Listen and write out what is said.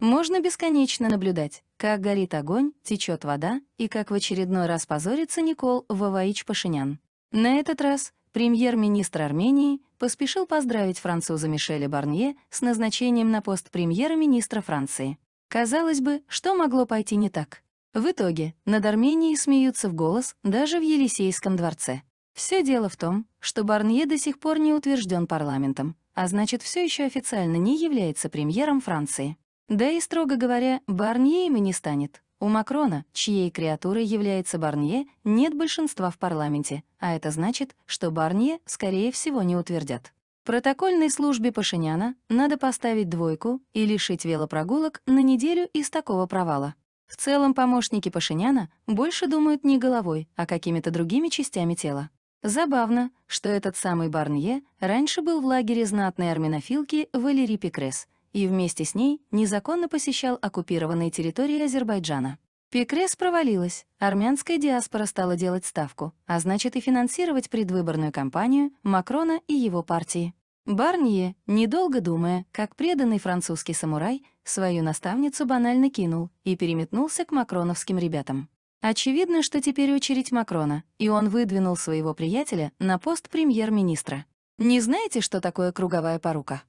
Можно бесконечно наблюдать, как горит огонь, течет вода и как в очередной раз позорится Никол Ваваич Пашинян. На этот раз премьер-министр Армении поспешил поздравить француза Мишеля Барнье с назначением на пост премьера-министра Франции. Казалось бы, что могло пойти не так? В итоге над Арменией смеются в голос даже в Елисейском дворце. Все дело в том, что Барнье до сих пор не утвержден парламентом, а значит, все еще официально не является премьером Франции. Да и, строго говоря, Барнье ими не станет. У Макрона, чьей креатурой является Барнье, нет большинства в парламенте, а это значит, что Барнье, скорее всего, не утвердят. Протокольной службе Пашиняна надо поставить двойку и лишить велопрогулок на неделю из такого провала. В целом помощники Пашиняна больше думают не головой, а какими-то другими частями тела. Забавно, что этот самый Барнье раньше был в лагере знатной арминофилки Валерии Пикрес — и вместе с ней незаконно посещал оккупированные территории Азербайджана. Пикрес провалилась, армянская диаспора стала делать ставку, а значит и финансировать предвыборную кампанию Макрона и его партии. Барнье, недолго думая, как преданный французский самурай, свою наставницу банально кинул и переметнулся к макроновским ребятам. Очевидно, что теперь очередь Макрона, и он выдвинул своего приятеля на пост премьер-министра. Не знаете, что такое круговая порука?